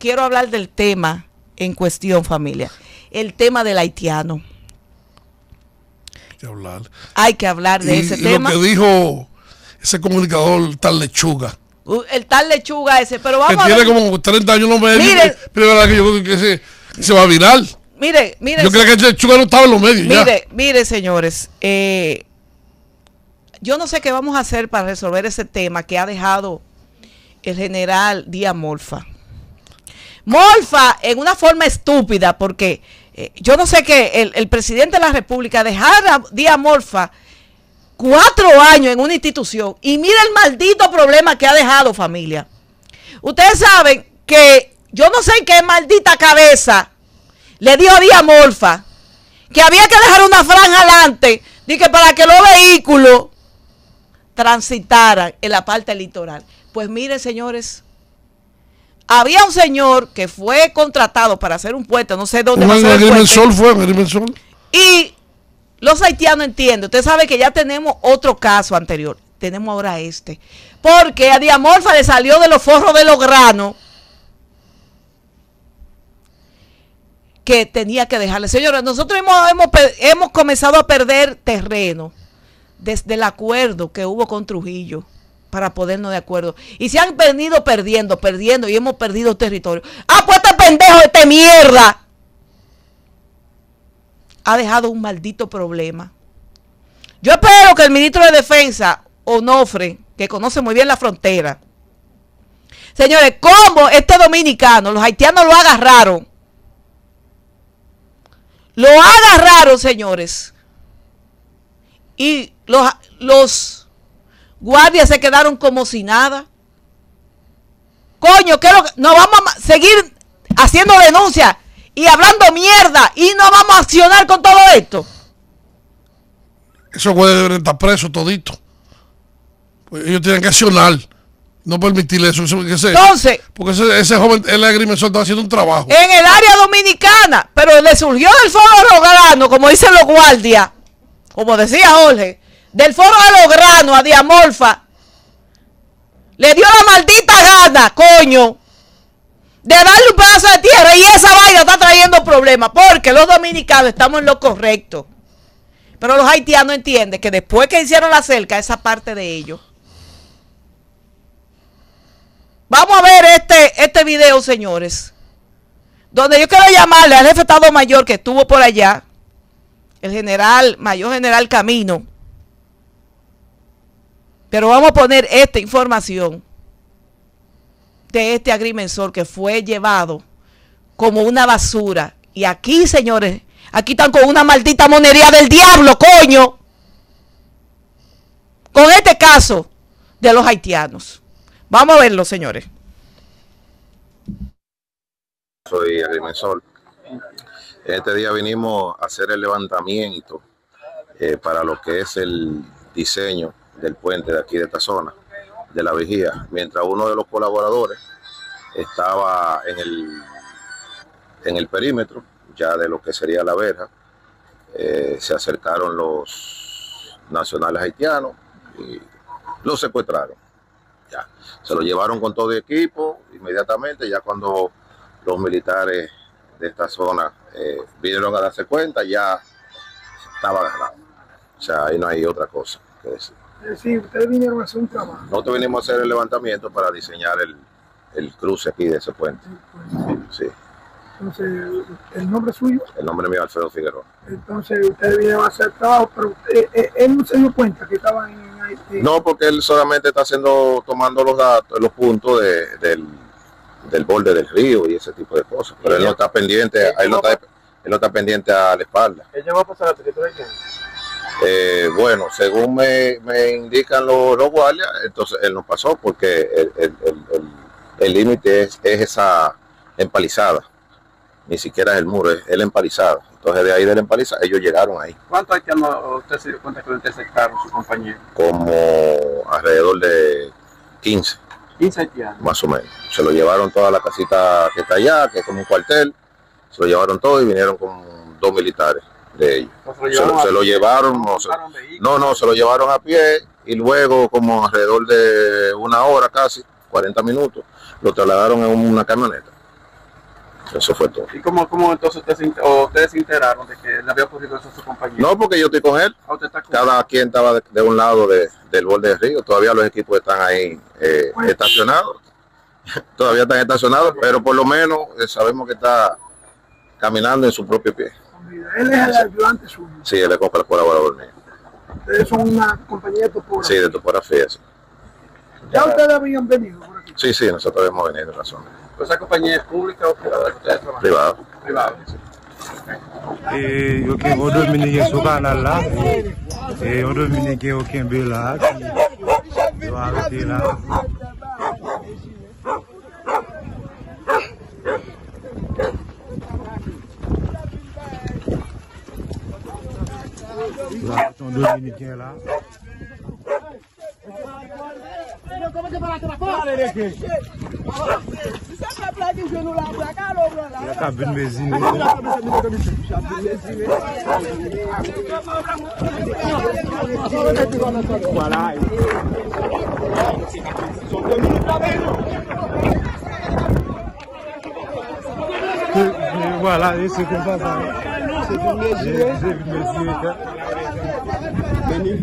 quiero hablar del tema en cuestión, familia. El tema del haitiano. Hay que hablar. Hay que hablar de ese y tema. Lo que dijo ese comunicador tal lechuga. Uh, el tal lechuga ese, pero vamos que a tiene como 30 años, medios pero es verdad que yo que se, se va a virar Mire, mire. Yo creo que el lechuga no estaba en los medios. Mire, ya. mire, señores. Eh, yo no sé qué vamos a hacer para resolver ese tema que ha dejado el general Díaz Morfa. Morfa en una forma estúpida, porque eh, yo no sé que el, presidente de la República dejara a Díaz Morfa cuatro años en una institución y mira el maldito problema que ha dejado familia. Ustedes saben que yo no sé qué maldita cabeza le dio a Díaz Morfa que había que dejar una franja adelante que para que los vehículos transitaran en la parte litoral. Pues miren, señores, había un señor que fue contratado para hacer un puente, no sé dónde. Sol fue, el Sol. Y los haitianos entienden. Usted sabe que ya tenemos otro caso anterior. Tenemos ahora este. Porque a Diamorfa le salió de los forros de los granos que tenía que dejarle. Señores, nosotros hemos, hemos comenzado a perder terreno desde el acuerdo que hubo con Trujillo para ponernos de acuerdo. Y se han venido perdiendo, perdiendo y hemos perdido territorio. Ah, pues este pendejo, este mierda. Ha dejado un maldito problema. Yo espero que el ministro de Defensa, Onofre, que conoce muy bien la frontera, señores, ¿cómo este dominicano, los haitianos lo agarraron? Lo agarraron, señores. Y los, los Guardias se quedaron como si nada. Coño, ¿qué es lo que? Nos vamos a seguir haciendo denuncias y hablando mierda y no vamos a accionar con todo esto. Eso puede deben estar preso todito. Pues ellos tienen que accionar. No permitirle eso. Entonces. Porque ese, joven, el agrimensor, estaba haciendo un trabajo. En el área dominicana. Pero le surgió del fondo galanos como dicen los guardias. Como decía Jorge del foro a los granos, a Diamorfa, le dio la maldita gana, coño, de darle un pedazo de tierra y esa vaina está trayendo problemas porque los dominicanos estamos en lo correcto. Pero los haitianos entienden que después que hicieron la cerca, esa parte de ellos. Vamos a ver este, este video, señores. Donde yo quiero llamarle al jefe Estado Mayor que estuvo por allá, el general, mayor general Camino. Pero vamos a poner esta información de este agrimensor que fue llevado como una basura. Y aquí, señores, aquí están con una maldita monería del diablo, coño. Con este caso de los haitianos. Vamos a verlo, señores. Soy agrimensor. Este día vinimos a hacer el levantamiento eh, para lo que es el diseño del puente de aquí de esta zona, de la vigía, mientras uno de los colaboradores estaba en el, en el perímetro, ya de lo que sería la verja, eh, se acercaron los nacionales haitianos y lo secuestraron. Ya. Se lo llevaron con todo el equipo inmediatamente, ya cuando los militares de esta zona eh, vinieron a darse cuenta, ya estaba agarrado. O sea, ahí no hay otra cosa que decir. Eh, sí, ustedes vinieron a hacer un trabajo. Nosotros vinimos a hacer el levantamiento para diseñar el, el cruce aquí de ese puente. Sí. Pues. Entonces, ¿el nombre suyo? El nombre mío Alfredo Figueroa. Entonces, ustedes vinieron a hacer el trabajo, pero eh, eh, él, no se dio cuenta que estaban en Haití. No, porque él solamente está haciendo, tomando los datos, los puntos de, del, del borde del río y ese tipo de cosas. Pero él no está pendiente, él no está, él no está pendiente a la espalda. ¿Ella va a pasar a la escritura de eh, bueno, según me, me indican los, guardias, entonces él nos pasó porque el límite es, esa empalizada, ni siquiera es el muro, es el empalizado. Entonces de ahí de la empalizada ellos llegaron ahí. ¿Cuántos haitianos usted se dio cuenta que su compañero? Como alrededor de 15. 15 haitianos. Más o menos. Se lo llevaron toda la casita que está allá, que es como un cuartel, se lo llevaron todo y vinieron con dos militares se, lo, llevaron, no, no, se lo llevaron a pie y luego como alrededor de una hora casi, 40 minutos, lo trasladaron en una camioneta. Eso fue todo. ¿Y cómo, cómo entonces ustedes, se enteraron de que le había ocurrido eso a su compañero? No, porque yo estoy con él. Ah, Cada quien estaba de, un lado de, del borde del río. Todavía los equipos están ahí eh, pues, estacionados. Todavía están estacionados, pero por lo menos eh, sabemos que está caminando en su propio pie. Él es el ayudante suyo. Sí, él es el colaborador mío. Ustedes son una compañía de topografía. Sí, de topografía, sí. ¿Ya, ustedes habían venido por aquí? Sí, sí, nosotros habíamos venido, razón. ¿Pues ¿Esa compañía es pública o privada? Privada. Privada, sí. Eh, yo que voy mini gen sou kanal la Eh, yo yo la Yo la Dominikè la. Y a tabou mèzi mèzi. Voilà. Voilà. Y a tabou mèzi mèzi. Y a tabou mèzi mèzi. yani.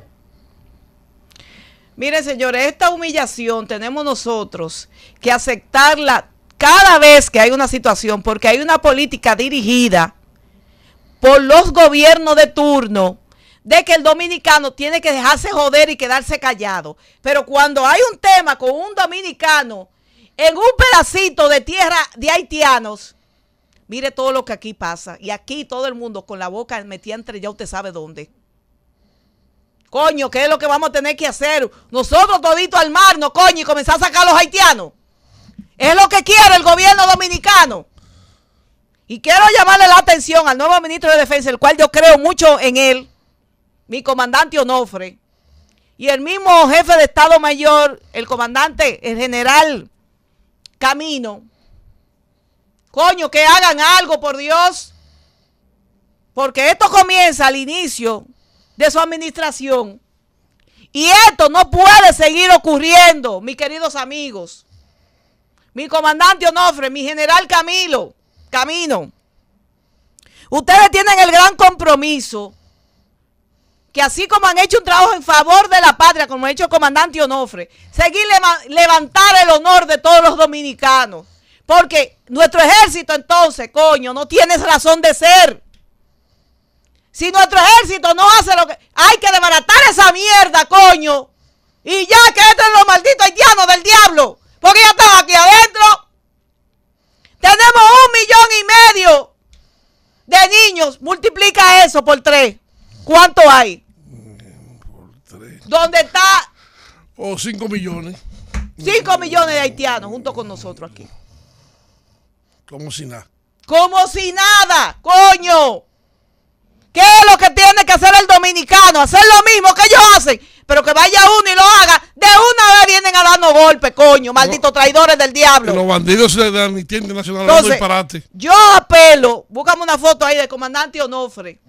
Mire, señores, esta humillación tenemos nosotros que aceptarla cada vez que hay una situación, porque hay una política dirigida por los gobiernos de turno de que el dominicano tiene que dejarse joder y quedarse callado. Pero cuando hay un tema con un dominicano en un pedacito de tierra de haitianos, mire todo lo que aquí pasa. Y aquí todo el mundo con la boca metida entre ya usted sabe dónde. Coño, ¿qué es lo que vamos a tener que hacer? Nosotros todito no coño, y comenzar a sacar a los haitianos. Es lo que quiere el gobierno dominicano. Y quiero llamarle la atención al nuevo ministro de Defensa, el cual yo creo mucho en él, mi comandante Onofre, y el mismo jefe de Estado Mayor, el comandante, el general Camino. Coño, que hagan algo, por Dios. Porque esto comienza al inicio de su administración. Y esto no puede seguir ocurriendo, mis queridos amigos. Mi comandante Onofre, mi general Camilo, Camino. Ustedes tienen el gran compromiso que así como han hecho un trabajo en favor de la patria, como ha hecho el comandante Onofre, seguir levantar el honor de todos los dominicanos. Porque nuestro ejército entonces, coño, no tiene razón de ser. Si nuestro ejército no hace lo que... Hay que desbaratar esa mierda, coño. Y ya que entren los malditos haitianos del diablo. Porque ya estamos aquí adentro. Tenemos un millón y medio de niños. Multiplica eso por tres. ¿Cuánto hay? Por tres. ¿Dónde está? O cinco millones. Cinco millones de haitianos junto con nosotros aquí. Como si nada. Como si nada, coño. ¿Qué es lo que tiene que hacer el dominicano? Hacer lo mismo que ellos hacen, pero que vaya uno y lo haga. De una vez vienen a darnos golpes, coño, malditos traidores del diablo. Los bandidos de la Amnistía Internacional los Yo apelo, búscame una foto ahí de comandante Onofre.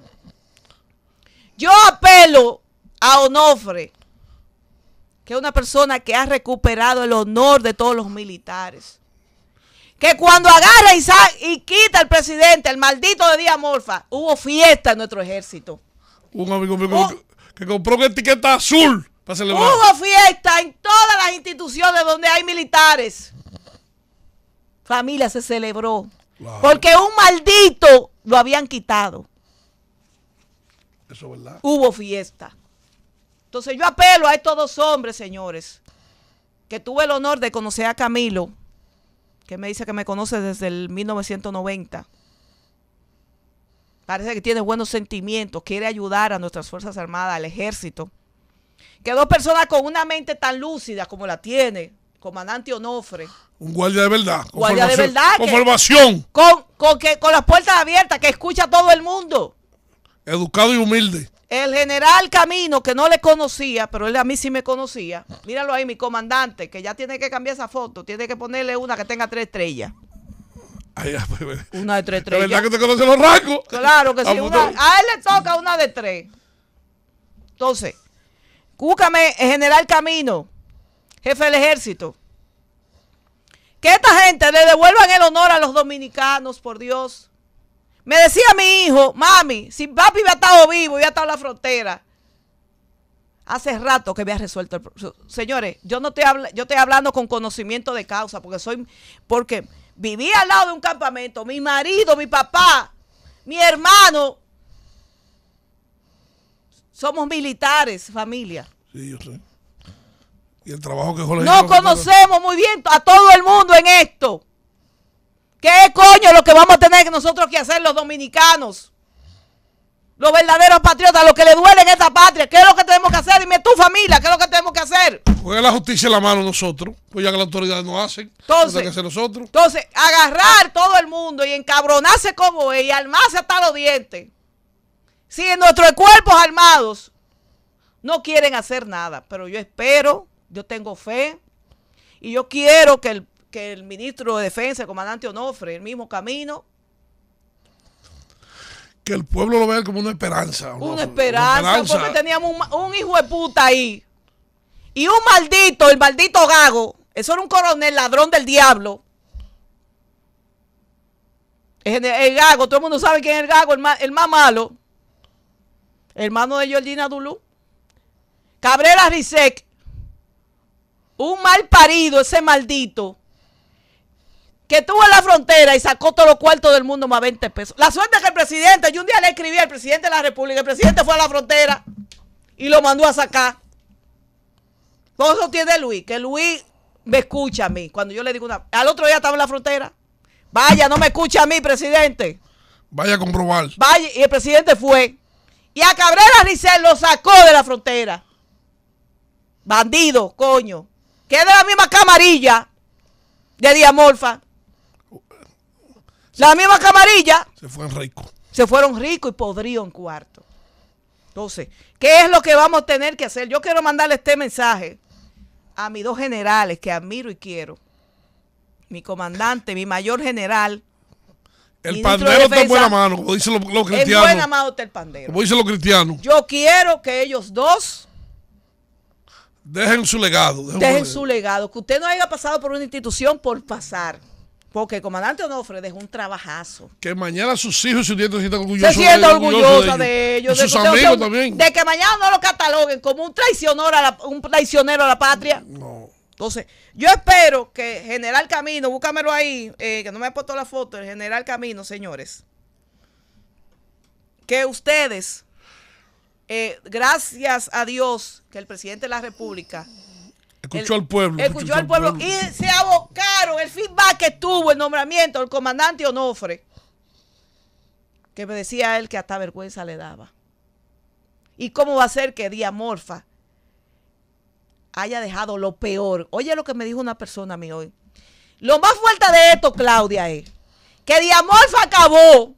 Yo apelo a Onofre, que es una persona que ha recuperado el honor de todos los militares que cuando agarra y, y quita el presidente, el maldito de Díaz Morfa, hubo fiesta en nuestro ejército. Un amigo mío que compró una etiqueta azul para celebrar. Hubo fiesta en todas las instituciones donde hay militares. Familia se celebró. Porque un maldito lo habían quitado. Eso es verdad. Hubo fiesta. Entonces yo apelo a estos dos hombres, señores, que tuve el honor de conocer a Camilo que me dice que me conoce desde el 1990. Parece que tiene buenos sentimientos, quiere ayudar a nuestras Fuerzas Armadas, al ejército. Que dos personas con una mente tan lúcida como la tiene, comandante Onofre. Un guardia de verdad. Guardia de verdad. Con formación. Con, con, que, con las puertas abiertas, que escucha a todo el mundo. Educado y humilde. El general Camino, que no le conocía, pero él a mí sí me conocía. Míralo ahí, mi comandante, que ya tiene que cambiar esa foto. Tiene que ponerle una que tenga tres estrellas. Pues, pues, una de tres estrellas. verdad que te conoce los Claro que sí. a él le toca una de tres. Entonces, Cúcame, general Camino, jefe del ejército. Que esta gente le devuelvan el honor a los dominicanos, por Dios. Me decía mi hijo, mami, si papi hubiera estado vivo, hubiera estado en la frontera. Hace rato que ha resuelto el problema. Señores, yo no estoy, yo estoy hablando con conocimiento de causa, porque soy, porque vivía al lado de un campamento, mi marido, mi papá, mi hermano. Somos militares, familia. Sí, yo sé. Y el trabajo que No conocemos muy bien a todo el mundo en esto. ¿Qué coño lo que vamos a tener nosotros que hacer los dominicanos? Los verdaderos patriotas, los que le duelen esta patria. ¿Qué es lo que tenemos que hacer? Dime tu familia, ¿qué es lo que tenemos que hacer? Pues la justicia en la mano nosotros, pues ya que las autoridades no hacen. Entonces, entonces, agarrar todo el mundo y encabronarse como es y armarse hasta los dientes. Si en nuestros cuerpos armados no quieren hacer nada, pero yo espero, yo tengo fe y yo quiero que el que el ministro de Defensa, el comandante Onofre, el mismo camino. Que el pueblo lo vea como una esperanza. Una, esperanza, porque teníamos un, hijo de puta ahí. Y un maldito, el maldito gago. Eso era un coronel ladrón del diablo. El, gago, todo el mundo sabe quién es el gago, el más, malo. Hermano de Georgina Dulú. Cabrera Rizek. Un mal parido, ese maldito que estuvo en la frontera y sacó todos los cuartos del mundo más 20 pesos. La suerte es que el presidente, yo un día le escribí al presidente de la República, el presidente fue a la frontera y lo mandó a sacar. Todo eso tiene Luis, que Luis me escucha a mí. Cuando yo le digo una. Al otro día estaba en la frontera. Vaya, no me escucha a mí, presidente. Vaya a comprobar. Vaya, y el presidente fue. Y a Cabrera Ricel lo sacó de la frontera. Bandido, coño. Que es de la misma camarilla de Diamorfa. La misma camarilla. Se fueron ricos. Se fueron ricos y podrían en cuarto. Entonces, ¿qué es lo que vamos a tener que hacer? Yo quiero mandarle este mensaje a mis dos generales que admiro y quiero. Mi comandante, mi mayor general. El pandero está en buena mano, como dicen los, cristianos. el pandero. Como los Yo quiero que ellos dos dejen su legado. dejen su legado. Que usted no haya pasado por una institución por pasar. Porque el comandante Onofre dejó un trabajazo. Que mañana sus hijos y sus nietos se sientan orgullosos. Se de ellos. De, sus amigos también. De que mañana no lo cataloguen como un traicionero a la, un traicionero a la patria. No. Entonces, yo espero que General Camino, búscamelo ahí, eh, que no me ha puesto la foto, el General Camino, señores. Que ustedes, eh, gracias a Dios, que el presidente de la República Escuchó al pueblo. Escuchó, al pueblo, y se abocaron el feedback que tuvo el nombramiento del comandante Onofre, que me decía él que hasta vergüenza le daba. ¿Y cómo va a ser que Diamorfa haya dejado lo peor? Oye lo que me dijo una persona a mí hoy. Lo más fuerte de esto, Claudia, es que Diamorfa acabó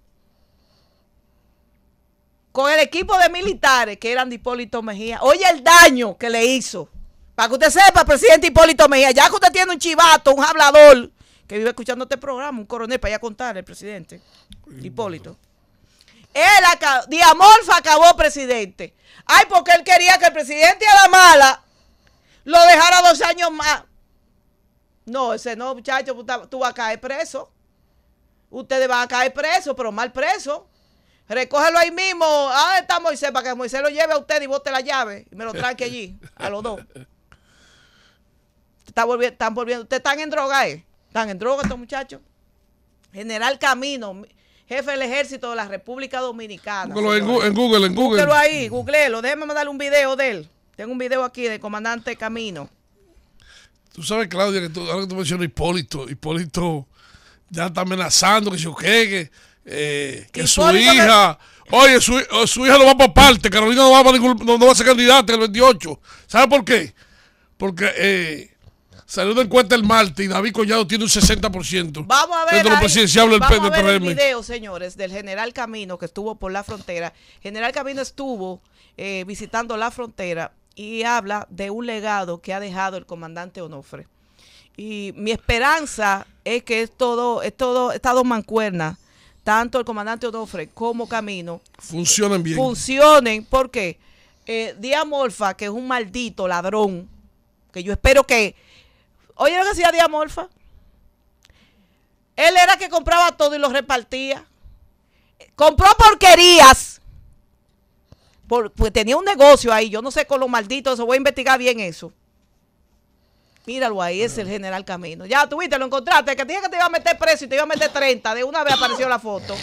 con el equipo de militares que eran Dipólito Hipólito Mejía. Oye el daño que le hizo para que usted sepa, presidente Hipólito Mejía, ya que usted tiene un chivato, un hablador, que vive escuchando este programa, un coronel, para ir a contarle al presidente Hipólito. Él acabó, Diamorfa acabó presidente. Ay, porque él quería que el presidente a la mala lo dejara dos años más. No, ese no, muchacho, tú vas a caer preso. Ustedes van a caer preso, pero mal preso. Recógelo ahí mismo. Ah, está Moisés, para que Moisés lo lleve a usted y bote la llave. Y me lo trae allí, a los dos están volviendo, te están en droga, eh. Están en droga estos muchachos. General Camino, jefe del ejército de la República Dominicana. en, Google, en Google, en Google. lo ahí, googleelo. Déjeme mandarle un video de él. Tengo un video aquí de comandante Camino. Tú sabes, Claudia, que tú, ahora que tú mencionas Hipólito, Hipólito ya está amenazando que se qué, eh, que, su hija. Oye, eh, su, hija no va para parte, Carolina no va, para ningún, no, va a ser candidata el 28. ¿Sabe por qué? Porque eh, Saludos en cuenta el martes y David Collado tiene un 60%. Vamos a ver, el video, señores, del general Camino que estuvo por la frontera. General Camino estuvo eh, visitando la frontera y habla de un legado que ha dejado el comandante Onofre. Y mi esperanza es que es todo, es todo, estas dos mancuernas, tanto el comandante Onofre como Camino, funcionen bien. Funcionen porque eh, Díaz Morfa, que es un maldito ladrón, que yo espero que Oye lo que hacía Diamorfa. Él era que compraba todo y lo repartía. Compró porquerías. Por, pues tenía un negocio ahí. Yo no sé con los malditos eso. Voy a investigar bien eso. Míralo ahí, es el general Camino. Ya tuviste, lo encontraste. Que te que te iba a meter preso y te iba a meter 30. De una vez apareció la foto.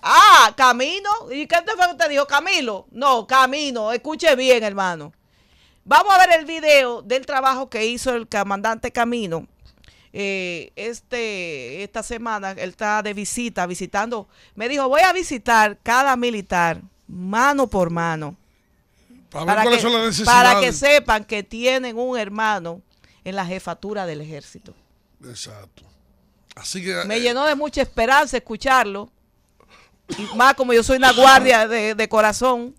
Ah, Camino. ¿Y qué te fue que te dijo? Camilo. No, Camino. Escuche bien, hermano. Vamos a ver el video del trabajo que hizo el comandante Camino eh, este, esta semana. Él está de visita, visitando. Me dijo, voy a visitar cada militar, mano por mano. Para, que, sepan que tienen un hermano en la jefatura del ejército. Exacto. Así que, me eh, llenó de mucha esperanza escucharlo. Y más como yo soy una guardia de, de corazón,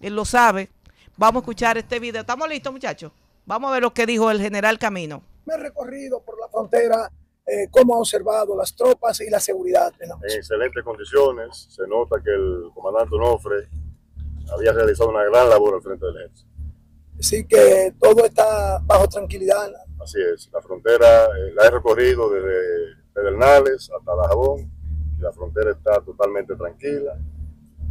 él lo sabe. Vamos a escuchar este video. ¿Estamos listos, muchachos? Vamos a ver lo que dijo el general Camino. Me he recorrido por la frontera, eh, cómo ha observado las tropas y la seguridad. En, excelentes condiciones. Se nota que el comandante Onofre había realizado una gran labor al frente del ejército. Así que todo está bajo tranquilidad. Así es, la frontera eh, la he recorrido desde Pedernales hasta Dajabón y la frontera está totalmente tranquila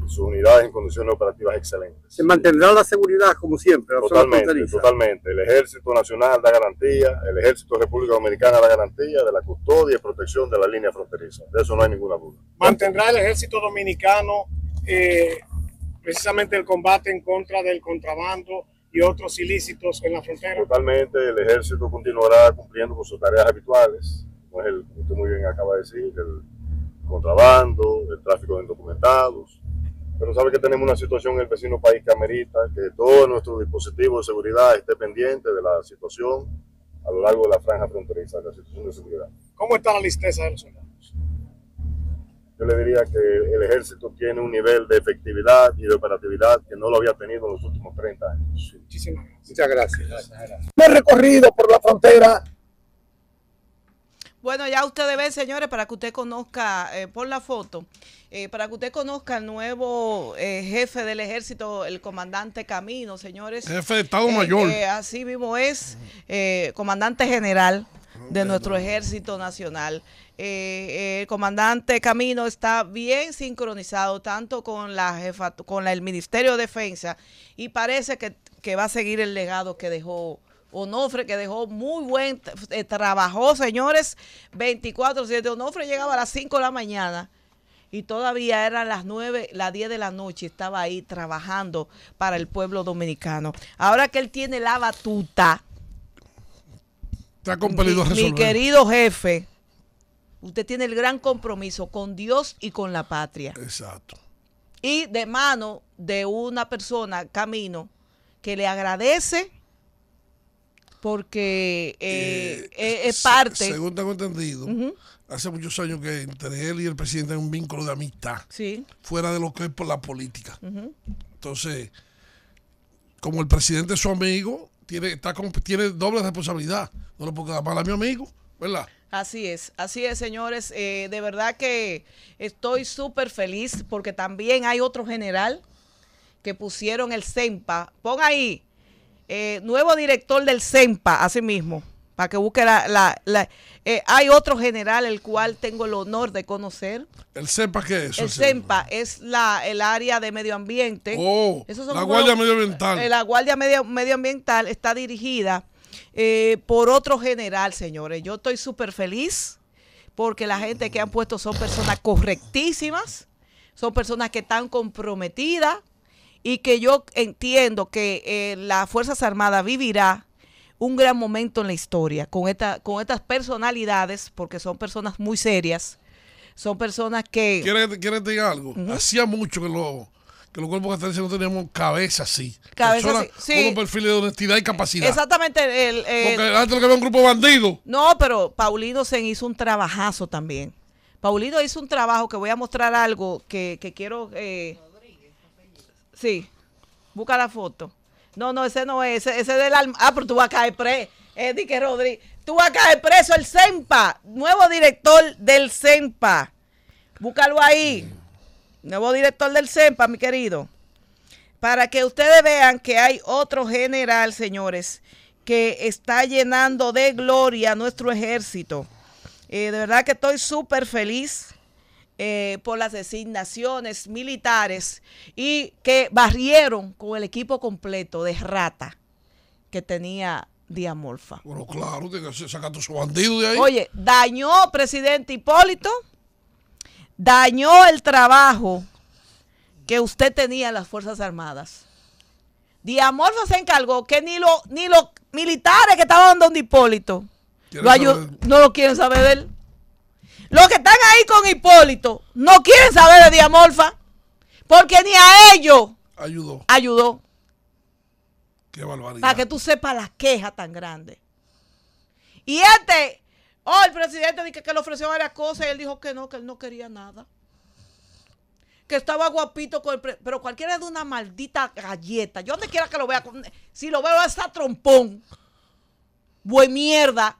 sus unidades en condiciones operativas excelentes. Se mantendrá la seguridad como siempre. Totalmente, totalmente. El Ejército Nacional da garantía, el Ejército de República Dominicana da garantía de la custodia y protección de la línea fronteriza. De eso no hay ninguna duda. ¿Mantendrá el Ejército Dominicano eh, precisamente el combate en contra del contrabando? y otros ilícitos en la frontera. Totalmente, el ejército continuará cumpliendo con sus tareas habituales, como usted muy bien acaba de decir, el contrabando, el tráfico de indocumentados, pero sabe que tenemos una situación en el vecino país que amerita que todo nuestro dispositivo de seguridad esté pendiente de la situación a lo largo de la franja fronteriza, de la situación de seguridad. ¿Cómo está la listeza de los soldados? Yo le diría que el ejército tiene un nivel de efectividad y de operatividad que no lo había tenido en los últimos 30 años. Muchísimas gracias. Muchas gracias. gracias. Me he recorrido por la frontera bueno, ya ustedes ven, señores, para que usted conozca, eh, por la foto, eh, para que usted conozca al nuevo eh, jefe del ejército, el comandante Camino, señores. Jefe de Estado Mayor. así mismo es, comandante general de nuestro ejército nacional. el comandante Camino está bien sincronizado tanto con la jefa, con el Ministerio de Defensa y parece que, va a seguir el legado que dejó Onofre, que dejó muy buen eh, trabajo, señores, 24-7. Onofre llegaba a las 5 de la mañana y todavía eran las 9, las 10 de la noche, estaba ahí trabajando para el pueblo dominicano. Ahora que él tiene la batuta, mi querido jefe, usted tiene el gran compromiso con Dios y con la patria. Exacto. Y de mano de una persona, Camino, que le agradece porque eh, eh, es parte. Según tengo entendido, hace muchos años que entre él y el presidente hay un vínculo de amistad, sí. fuera de lo que es por la política. Entonces, como el presidente es su amigo, tiene, está tiene doble responsabilidad. No lo puedo para mal a mi amigo, ¿verdad? Así es, así es, señores. Eh, de verdad que estoy súper feliz porque también hay otro general que pusieron el CEMPA. Pon ahí, eh, nuevo director del CEMPA, así mismo, para que busque la... Eh, hay otro general el cual tengo el honor de conocer. ¿El SEMPA qué es? El SEMPA es la, el área de medio ambiente. Oh, la Guardia Medioambiental. Eh, la Guardia medio, Medioambiental está dirigida por otro general, señores. Yo estoy súper feliz porque la gente que han puesto son personas correctísimas, son personas que están comprometidas y que yo entiendo que eh, las Fuerzas Armadas vivirá un gran momento en la historia con, esta, con estas personalidades, porque son personas muy serias, son personas que... ¿Quieres, decir algo? Hacía mucho que los que los cuerpos catalanes no teníamos cabeza así. Cabeza Sí. Con un perfil de honestidad y capacidad. Exactamente. El, eh, Porque antes lo que un grupo bandido. No, pero Paulino se hizo un trabajazo también. Paulino hizo un trabajo que voy a mostrar algo que, que quiero eh, Sí, busca la foto. No, no, ese no es, ese, es del alma. Ah, pero tú vas a caer preso, Eddie Rodríguez. Tú vas a caer preso el CEMPA, nuevo director del CEMPA. Búscalo ahí, nuevo director del CEMPA, mi querido. Para que ustedes vean que hay otro general, señores, que está llenando de gloria nuestro ejército. Eh, de verdad que estoy súper feliz eh, por las designaciones militares y que barrieron con el equipo completo de rata que tenía Diamorfa. Bueno, claro, tiene que sacar de ahí. Oye, dañó presidente Hipólito, dañó el trabajo que usted tenía en las Fuerzas Armadas. Diamorfa se encargó que ni, ni los militares que estaban donde Hipólito no lo quieren saber de él. Los que están ahí con Hipólito no quieren saber de Diamorfa porque ni a ellos ayudó. Ayudó. Qué barbaridad. Para que tú sepas las queja tan grande. Y este, oh, el presidente dice que, le ofreció varias cosas y él dijo que no, que él no quería nada. Que estaba guapito con el pero cualquiera de una maldita galleta. Yo no quiera que lo vea, si lo veo a esa trompón, buen mierda,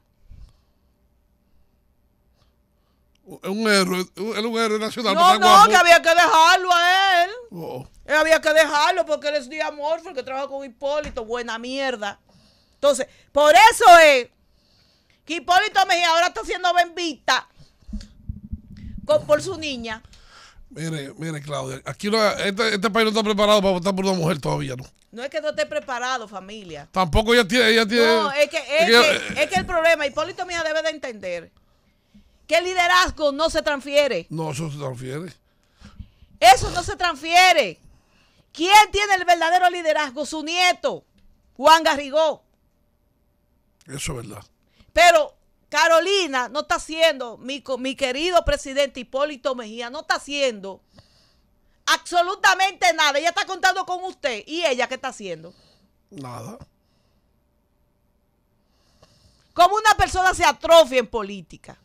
Es un héroe, es un héroe nacional. No, no, que había que dejarlo a él. Oh, oh. Eh, había que dejarlo porque él es amor el que trabaja con Hipólito, buena mierda. Entonces, por eso es que Hipólito Mejía ahora está siendo bendita con, por su niña. Mire, mire, Claudia, aquí este, este, país no está preparado para votar por una mujer todavía, ¿no? No es que no esté preparado, familia. Tampoco ella tiene... tiene no, es que, es que el problema, Hipólito Mejía debe de entender ¿Qué liderazgo no se transfiere. No, eso se transfiere. Eso no se transfiere. ¿Quién tiene el verdadero liderazgo? Su nieto, Juan Garrigó. Eso es verdad. Pero Carolina no está haciendo, mi, mi querido presidente Hipólito Mejía, no está haciendo absolutamente nada. Ella está contando con usted. ¿Y ella qué está haciendo? Nada. Como una persona se atrofia en política.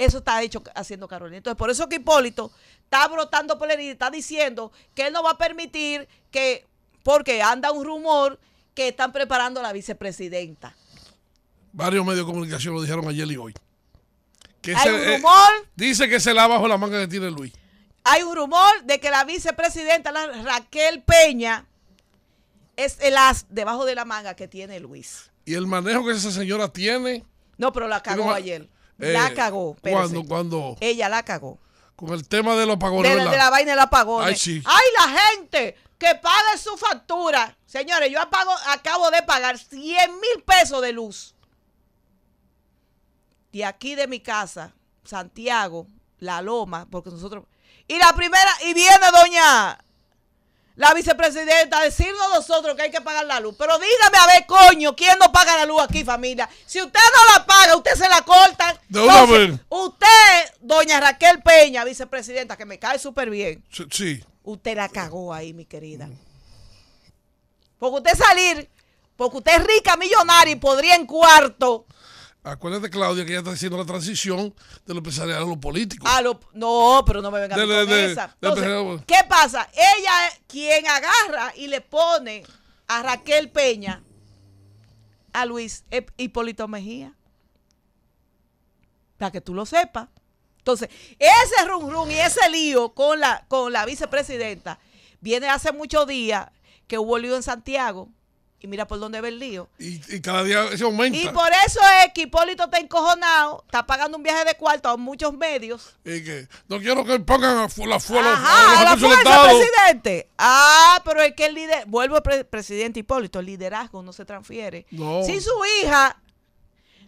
Eso está hecho haciendo Carolina. Entonces, por eso que Hipólito está brotando por está diciendo que él no va a permitir que, porque anda un rumor que están preparando a la vicepresidenta. Varios medios de comunicación lo dijeron ayer y hoy. Hay un eh, rumor. dice que se la bajo la manga que tiene Luis. Hay un rumor de que la vicepresidenta Raquel Peña es el as debajo de la manga que tiene Luis. Y el manejo que esa señora tiene. No, pero la cagó ayer. Eh, la cagó. Cuando, cuando. Ella la cagó. Con el tema de los apagones. De, la vaina de los apagones. Ay, la gente que paga su factura. Señores, yo acabo de pagar 100 mil pesos de luz. De aquí de mi casa, Santiago, La Loma, porque nosotros... Y la primera, y viene doña la vicepresidenta decirnos nosotros que hay que pagar la luz. Pero dígame a ver, coño, ¿quién no paga la luz aquí, familia? Si usted no la paga, usted se la corta. No, Entonces, usted, doña Raquel Peña, vicepresidenta, que me cae súper bien. Sí, Usted la cagó ahí, mi querida. Porque usted salir, porque usted es rica, millonaria y podría en cuarto Acuérdate, Claudia, que ella está haciendo la transición de lo empresarial a lo político. Ah, no, pero no me vengas con esa. ¿Qué pasa? Ella es quien agarra y le pone a Raquel Peña a Luis Hipólito Mejía. Para que tú lo sepas. Entonces, ese rum rum y ese lío con la, con la vicepresidenta viene hace muchos días que hubo lío en Santiago y mira por dónde ve el lío. Y, cada día se aumenta. Y por eso es que Hipólito está encojonado, está pagando un viaje de cuarto a muchos medios. Y que no quiero que pongan a la, fuerza a presidente. Ah, pero es que el líder, vuelvo presidente Hipólito, el liderazgo no se transfiere. Si su hija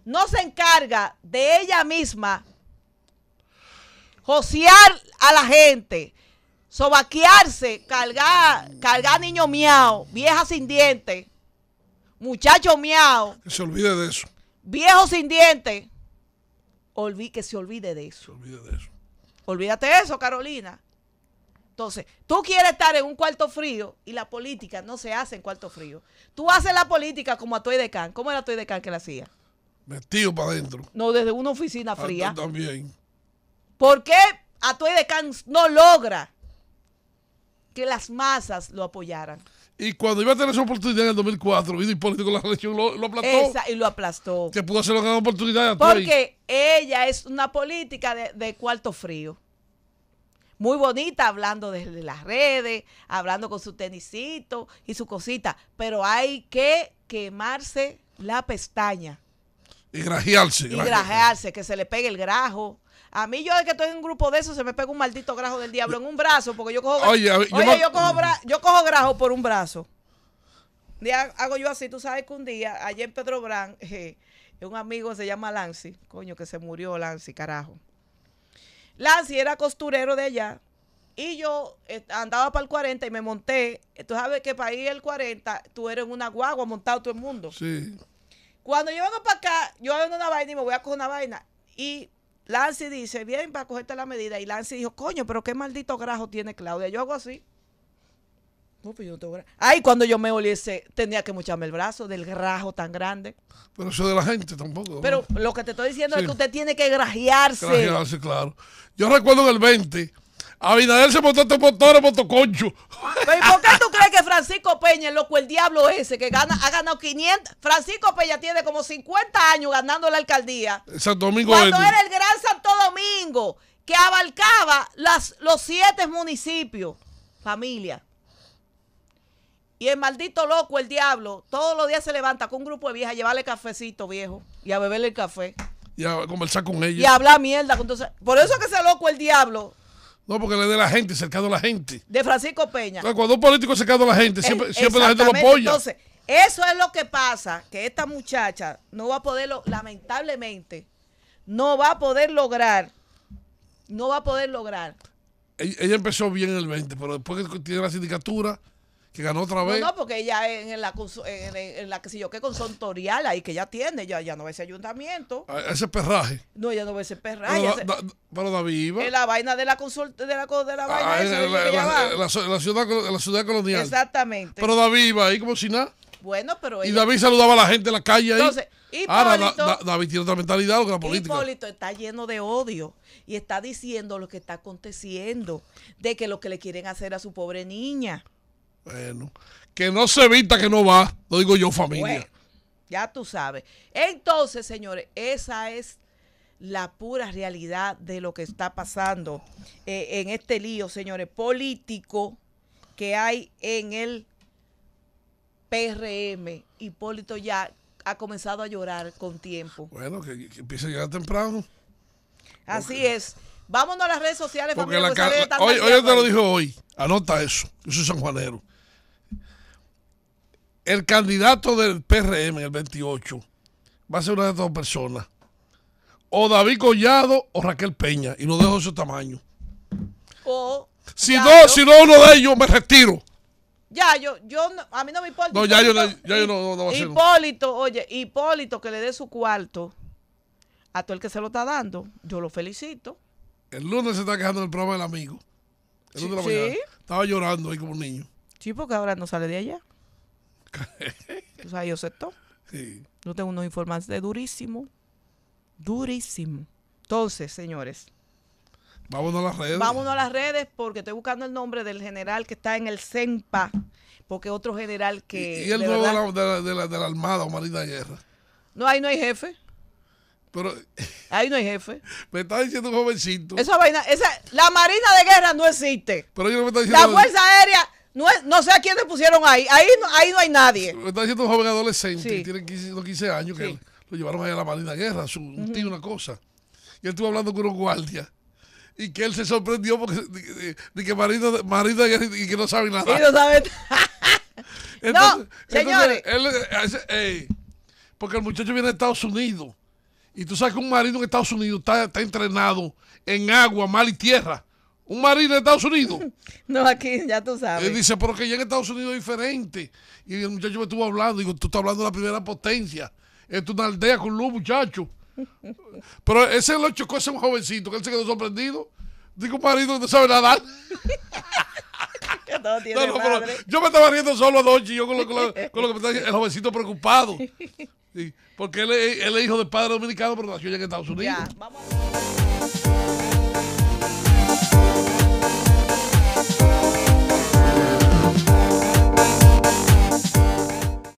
no se encarga de ella misma josear a la gente, sobaquearse, cargar, cargar niño miau, vieja sin dientes, muchacho miau. Que se olvide de eso. Viejo sin dientes. Olví que se olvide de eso. Se de eso. Olvídate de eso, Carolina. Entonces, tú quieres estar en un cuarto frío y la política no se hace en cuarto frío. Tú haces la política como a de Can. ¿Cómo era Atoy de Can que la hacía? Metido para adentro. No, desde una oficina fría. Yo también. ¿Por qué a de Can no logra que las masas lo apoyaran? Y cuando iba a tener su oportunidad en el 2004, vino político con la religión lo, aplastó. Esa, y lo aplastó. Que pudo hacer una gran oportunidad. Porque ella es una política de, de cuarto frío muy bonita hablando desde las redes, hablando con su tenisito y su cosita, pero hay que quemarse la pestaña. Y grajearse. Y grajearse, que se le pegue el grajo. A mí yo de que estoy en un grupo de esos se me pega un maldito grajo del diablo en un brazo, porque yo cojo, oye, yo, cojo grajo por un brazo. Un día hago yo así, tú sabes que un día, ayer en Pedro Brand, un amigo se llama Lancy, coño, que se murió Lancy, carajo. Lancy era costurero de allá, y yo eh, andaba para el 40 y me monté. Tú sabes que para ir el 40, tú eres una guagua montado todo el mundo. Sí. Cuando yo vengo para acá, yo hago una vaina y me voy a coger una vaina. Y Lance dice, bien, para cogerte la medida. Y Lance dijo, coño, pero qué maldito grajo tiene Claudia. Yo hago así. No, pues yo no Ay, cuando yo me oliese, tenía que mucharme el brazo del grajo tan grande. Pero eso de la gente tampoco. Pero lo que te estoy diciendo es que usted tiene que grajearse. Grajearse, claro. Yo recuerdo en el 20 Abinader se montó este motor, concho. por qué tú crees que Francisco Peña, el loco, el diablo ese, que gana, ha ganado 500? Francisco Peña tiene como 50 años ganando la alcaldía. Santo Domingo. Cuando era el gran Santo Domingo, que abarcaba las, los siete municipios, familia. Y el maldito loco, el diablo, todos los días se levanta con un grupo de viejas a llevarle cafecito, viejo, y a beberle el café. Y a conversar con ellos. Y a hablar mierda. por eso que ese loco, el diablo, no, porque le de la gente, cercado a la gente. De Francisco Peña. cuando un político es cercado a la gente, siempre, eh, la gente lo apoya. Entonces, eso es lo que pasa, que esta muchacha no va a poderlo, lamentablemente, no va a poder lograr, no va a poder lograr. Ella, empezó bien el 20, pero después que tiene la sindicatura, que ganó otra vez. No, no porque ella en, la, en, en la que si yo que ahí que ella tiene, ya, ya no ve ese ayuntamiento. ese perraje. No, ella no ve ese perraje. Pero, David iba. En la vaina de la consulta, de la, de la ah, vaina. Ah, la, ciudad, la ciudad colonial. Exactamente. Pero David iba ahí como si nada. Bueno, pero. Y David saludaba a la gente en la calle ahí. Entonces, Hipólito, Ahora, David tiene otra mentalidad con la política. Hipólito está lleno de odio y está diciendo lo que está aconteciendo, de que lo que le quieren hacer a su pobre niña. Bueno, que no se evita que no va, lo digo yo familia. ya tú sabes. Entonces, señores, esa es la pura realidad de lo que está pasando eh, en este lío, señores, político que hay en el PRM. Hipólito ya ha comenzado a llorar con tiempo. Bueno, que, empiece a llegar temprano. Así es. Vámonos a las redes sociales. Porque la, hoy, te lo dijo hoy. Anota eso. Yo soy sanjuanero el candidato del PRM, el 28, va a ser una de dos personas. O David Collado o Raquel Peña. Y no dejo de su tamaño. O. Si no, si no uno de ellos, me retiro. Ya, yo, yo, a mí no me importa. No, ya yo, ya yo no, no, no Hipólito, oye, Hipólito que le dé su cuarto a todo el que se lo está dando, yo lo felicito. El lunes se está quejando del programa del amigo. El lunes Estaba llorando ahí como un niño. Sí, porque ahora no sale de allá. o sea, yo aceptó. Sí. Yo tengo unos informantes de Durísimo. durísimo. Entonces, señores. Vámonos a las redes. Vámonos a las redes porque estoy buscando el nombre del general que está en el CEMPA. Porque otro general que. ¿Y, el nuevo de, la, de, Armada o Marina de Guerra? No, ahí no hay jefe. Pero. Ahí no hay jefe. Me está diciendo un jovencito. Esa vaina. Esa, la Marina de Guerra no existe. Pero yo me diciendo. La Fuerza Aérea no, no sé a quién le pusieron ahí. Ahí no, ahí no hay nadie. Está diciendo un joven adolescente que tiene 15, años que lo llevaron allá a la Marina Guerra, su, un tío, una cosa. Y él estuvo hablando con un guardia. Y que él se sorprendió porque de, que Marina, Marina Guerra y, que no sabe nada. Y no sabe entonces, No, señores. él, porque el muchacho viene de Estados Unidos. Y tú sabes que un marino en Estados Unidos está, está entrenado en agua, mar y tierra un marido de Estados Unidos. No, aquí ya tú sabes. Él dice, pero que ya en Estados Unidos es diferente. Y el muchacho me estuvo hablando, digo, tú estás hablando de la primera potencia. Esto es una aldea con luz, muchacho. pero ese lo chocó ese jovencito, que él se quedó sorprendido. Digo, marido, no sabe nadar. no, yo me estaba riendo solo anoche, yo con lo, con lo, con lo que me está diciendo, el jovencito preocupado. porque él, es hijo de padre dominicano, pero nació ya en Estados Unidos. Ya, vamos